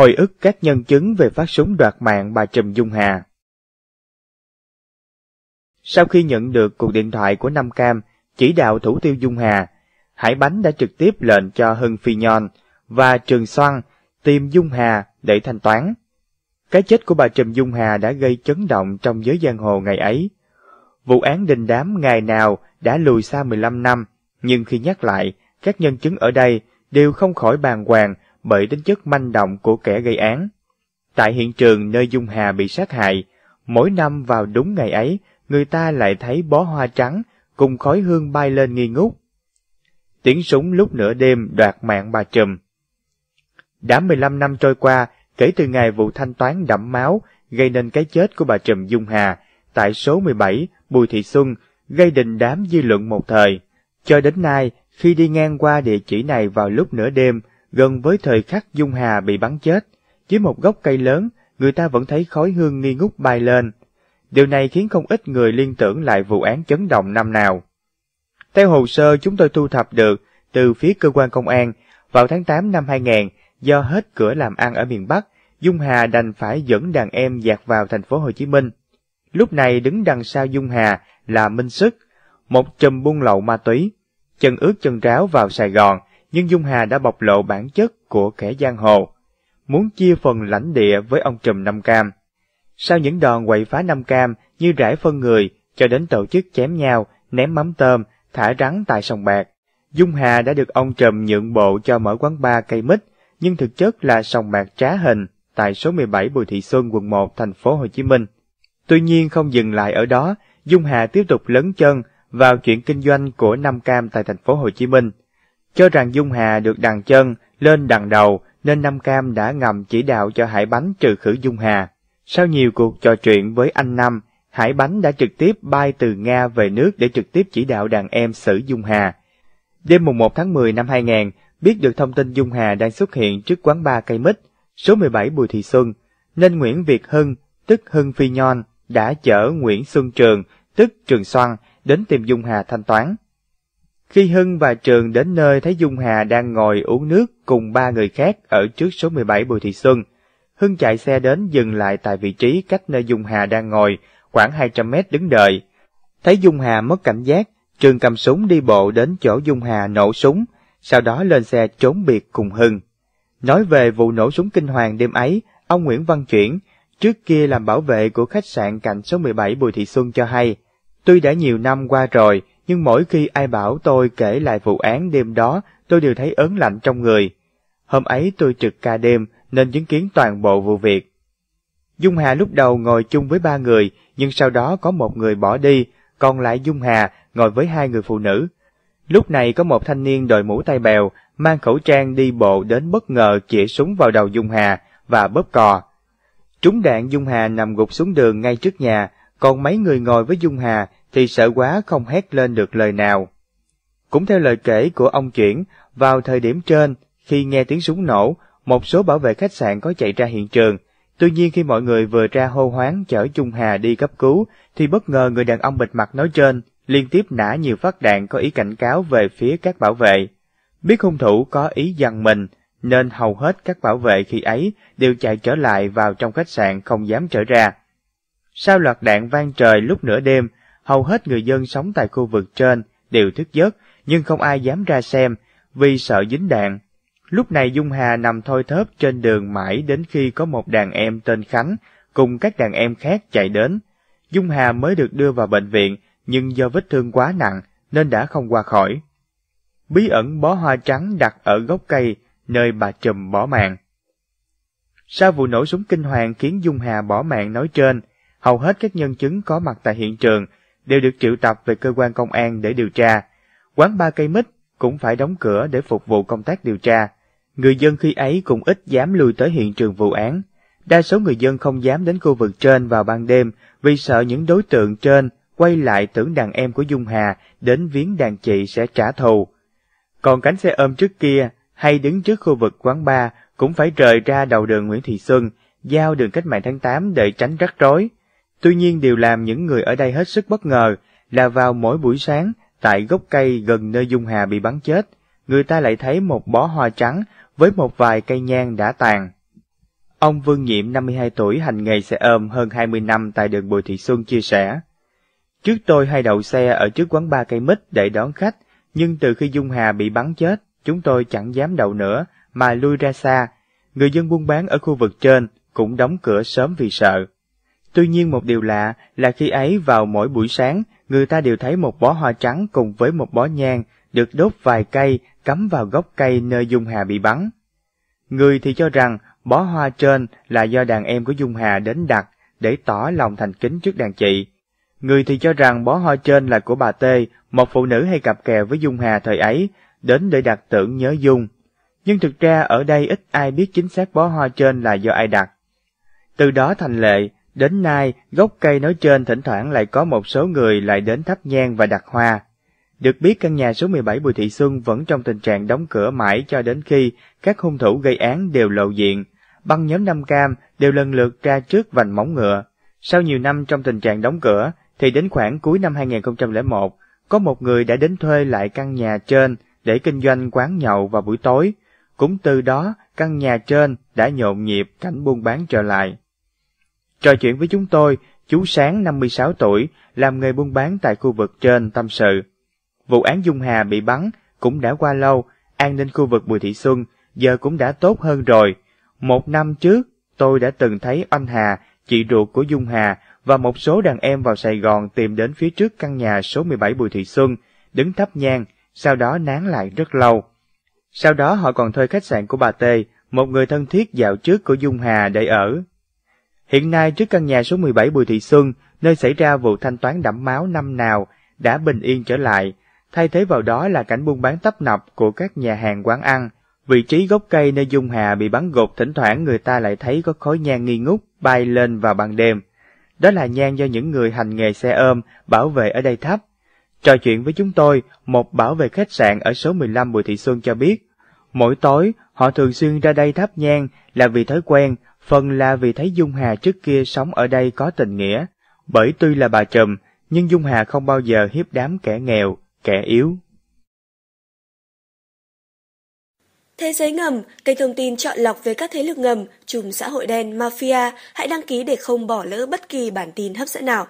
hồi ức các nhân chứng về phát súng đoạt mạng bà Trùm Dung Hà. Sau khi nhận được cuộc điện thoại của Nam Cam, chỉ đạo thủ tiêu Dung Hà, Hải Bánh đã trực tiếp lệnh cho Hưng Phi Nhon và Trường Soan tìm Dung Hà để thanh toán. Cái chết của bà Trùm Dung Hà đã gây chấn động trong giới giang hồ ngày ấy. Vụ án đình đám ngày nào đã lùi xa 15 năm, nhưng khi nhắc lại, các nhân chứng ở đây đều không khỏi bàng hoàng bởi tính chất manh động của kẻ gây án. Tại hiện trường nơi Dung Hà bị sát hại, mỗi năm vào đúng ngày ấy, người ta lại thấy bó hoa trắng cùng khói hương bay lên nghi ngút. Tiếng súng lúc nửa đêm đoạt mạng bà Trùm. Đã 15 năm trôi qua, kể từ ngày vụ thanh toán đẫm máu gây nên cái chết của bà Trùm Dung Hà, tại số 17, Bùi Thị Xuân, gây đình đám dư luận một thời. Cho đến nay, khi đi ngang qua địa chỉ này vào lúc nửa đêm, gần với thời khắc Dung Hà bị bắn chết, dưới một gốc cây lớn, người ta vẫn thấy khói hương nghi ngút bay lên. Điều này khiến không ít người liên tưởng lại vụ án chấn động năm nào. Theo hồ sơ chúng tôi thu thập được từ phía cơ quan công an, vào tháng 8 năm 2000, do hết cửa làm ăn ở miền Bắc, Dung Hà đành phải dẫn đàn em dạt vào thành phố Hồ Chí Minh. Lúc này đứng đằng sau Dung Hà là Minh Sức, một trùm buôn lậu ma túy, chân ướt chân ráo vào Sài Gòn, nhưng Dung Hà đã bộc lộ bản chất của kẻ giang hồ, muốn chia phần lãnh địa với ông Trùm Nam Cam. Sau những đòn quậy phá Nam Cam như rải phân người cho đến tổ chức chém nhau, ném mắm tôm, thả rắn tại sòng bạc, Dung Hà đã được ông Trùm nhượng bộ cho mở quán bar cây mít, nhưng thực chất là sòng bạc trá hình tại số 17 Bùi Thị Xuân, quận 1, thành phố Hồ Chí Minh. Tuy nhiên không dừng lại ở đó, Dung Hà tiếp tục lấn chân vào chuyện kinh doanh của Nam Cam tại thành phố Hồ Chí Minh. Cho rằng Dung Hà được đằng chân lên đằng đầu nên Nam Cam đã ngầm chỉ đạo cho Hải Bánh trừ khử Dung Hà. Sau nhiều cuộc trò chuyện với anh Nam, Hải Bánh đã trực tiếp bay từ Nga về nước để trực tiếp chỉ đạo đàn em xử Dung Hà. Đêm mùng 1 tháng 10 năm 2000, biết được thông tin Dung Hà đang xuất hiện trước quán ba cây mít, số 17 Bùi Thị Xuân, nên Nguyễn Việt Hưng, tức Hưng Phi Nhon, đã chở Nguyễn Xuân Trường, tức Trường Xoan, đến tìm Dung Hà thanh toán. Khi Hưng và Trường đến nơi thấy Dung Hà đang ngồi uống nước cùng ba người khác ở trước số 17 Bùi Thị Xuân. Hưng chạy xe đến dừng lại tại vị trí cách nơi Dung Hà đang ngồi, khoảng 200 mét đứng đợi. Thấy Dung Hà mất cảnh giác, Trường cầm súng đi bộ đến chỗ Dung Hà nổ súng, sau đó lên xe trốn biệt cùng Hưng. Nói về vụ nổ súng kinh hoàng đêm ấy, ông Nguyễn Văn Chuyển, trước kia làm bảo vệ của khách sạn cạnh số 17 Bùi Thị Xuân cho hay, tuy đã nhiều năm qua rồi, nhưng mỗi khi ai bảo tôi kể lại vụ án đêm đó, tôi đều thấy ớn lạnh trong người. Hôm ấy tôi trực ca đêm nên chứng kiến toàn bộ vụ việc. Dung Hà lúc đầu ngồi chung với ba người, nhưng sau đó có một người bỏ đi, còn lại Dung Hà ngồi với hai người phụ nữ. Lúc này có một thanh niên đội mũ tay bèo, mang khẩu trang đi bộ đến bất ngờ chĩa súng vào đầu Dung Hà và bóp cò. Trúng đạn Dung Hà nằm gục xuống đường ngay trước nhà, còn mấy người ngồi với Dung Hà thì sợ quá không hét lên được lời nào. Cũng theo lời kể của ông chuyển, vào thời điểm trên, khi nghe tiếng súng nổ, một số bảo vệ khách sạn có chạy ra hiện trường. Tuy nhiên khi mọi người vừa ra hô hoáng chở Trung Hà đi cấp cứu, thì bất ngờ người đàn ông bịt mặt nói trên liên tiếp nã nhiều phát đạn có ý cảnh cáo về phía các bảo vệ. Biết hung thủ có ý dằn mình, nên hầu hết các bảo vệ khi ấy đều chạy trở lại vào trong khách sạn không dám trở ra. Sau loạt đạn vang trời lúc nửa đêm, hầu hết người dân sống tại khu vực trên đều thức giấc, nhưng không ai dám ra xem vì sợ dính đạn. Lúc này Dung Hà nằm thoi thóp trên đường mãi đến khi có một đàn em tên Khánh cùng các đàn em khác chạy đến. Dung Hà mới được đưa vào bệnh viện nhưng do vết thương quá nặng nên đã không qua khỏi. Bí ẩn bó hoa trắng đặt ở gốc cây nơi bà Trùm bỏ mạng. Sau vụ nổ súng kinh hoàng khiến Dung Hà bỏ mạng nói trên, hầu hết các nhân chứng có mặt tại hiện trường đều được triệu tập về cơ quan công an để điều tra. Quán ba cây mít cũng phải đóng cửa để phục vụ công tác điều tra. Người dân khi ấy cũng ít dám lui tới hiện trường vụ án. Đa số người dân không dám đến khu vực trên vào ban đêm vì sợ những đối tượng trên quay lại tưởng đàn em của Dung Hà đến viếng đàn chị sẽ trả thù. Còn cánh xe ôm trước kia hay đứng trước khu vực quán bar cũng phải rời ra đầu đường Nguyễn Thị Xuân, giao đường cách mạng tháng 8 để tránh rắc rối. Tuy nhiên điều làm những người ở đây hết sức bất ngờ là vào mỗi buổi sáng, tại gốc cây gần nơi Dung Hà bị bắn chết, người ta lại thấy một bó hoa trắng với một vài cây nhang đã tàn. Ông Vương Nhiệm 52 tuổi hành nghề xe ôm hơn 20 năm tại đường Bùi Thị Xuân chia sẻ. Trước tôi hay đậu xe ở trước quán ba cây mít để đón khách, nhưng từ khi Dung Hà bị bắn chết, chúng tôi chẳng dám đậu nữa mà lui ra xa. Người dân buôn bán ở khu vực trên cũng đóng cửa sớm vì sợ. Tuy nhiên một điều lạ là khi ấy vào mỗi buổi sáng, người ta đều thấy một bó hoa trắng cùng với một bó nhang được đốt vài cây cắm vào gốc cây nơi Dung Hà bị bắn. Người thì cho rằng bó hoa trên là do đàn em của Dung Hà đến đặt để tỏ lòng thành kính trước đàn chị. Người thì cho rằng bó hoa trên là của bà Tê, một phụ nữ hay cặp kè với Dung Hà thời ấy, đến để đặt tưởng nhớ Dung. Nhưng thực ra ở đây ít ai biết chính xác bó hoa trên là do ai đặt. Từ đó thành lệ, Đến nay, gốc cây nói trên thỉnh thoảng lại có một số người lại đến thắp nhang và đặt hoa. Được biết căn nhà số 17 Bùi Thị Xuân vẫn trong tình trạng đóng cửa mãi cho đến khi các hung thủ gây án đều lộ diện. Băng nhóm Nam Cam đều lần lượt ra trước vành móng ngựa. Sau nhiều năm trong tình trạng đóng cửa, thì đến khoảng cuối năm 2001, có một người đã đến thuê lại căn nhà trên để kinh doanh quán nhậu vào buổi tối. Cũng từ đó, căn nhà trên đã nhộn nhịp cảnh buôn bán trở lại. Trò chuyện với chúng tôi, chú Sáng 56 tuổi, làm nghề buôn bán tại khu vực trên tâm sự. Vụ án Dung Hà bị bắn cũng đã qua lâu, an ninh khu vực Bùi Thị Xuân giờ cũng đã tốt hơn rồi. Một năm trước, tôi đã từng thấy anh Hà, chị ruột của Dung Hà và một số đàn em vào Sài Gòn tìm đến phía trước căn nhà số 17 Bùi Thị Xuân, đứng thắp nhang, sau đó nán lại rất lâu. Sau đó họ còn thuê khách sạn của bà Tê, một người thân thiết dạo trước của Dung Hà để ở. Hiện nay trước căn nhà số 17 Bùi Thị Xuân, nơi xảy ra vụ thanh toán đẫm máu năm nào, đã bình yên trở lại, thay thế vào đó là cảnh buôn bán tấp nập của các nhà hàng quán ăn. Vị trí gốc cây nơi Dung Hà bị bắn gục thỉnh thoảng người ta lại thấy có khói nhang nghi ngút bay lên vào ban đêm. Đó là nhang do những người hành nghề xe ôm bảo vệ ở đây thắp. Trò chuyện với chúng tôi, một bảo vệ khách sạn ở số 15 Bùi Thị Xuân cho biết, mỗi tối họ thường xuyên ra đây thắp nhang là vì thói quen, phần là vì thấy Dung Hà trước kia sống ở đây có tình nghĩa, bởi tuy là bà trùm, nhưng Dung Hà không bao giờ hiếp đám kẻ nghèo, kẻ yếu. Thế giới ngầm, kênh thông tin chọn lọc về các thế lực ngầm, chùm xã hội đen, mafia, hãy đăng ký để không bỏ lỡ bất kỳ bản tin hấp dẫn nào.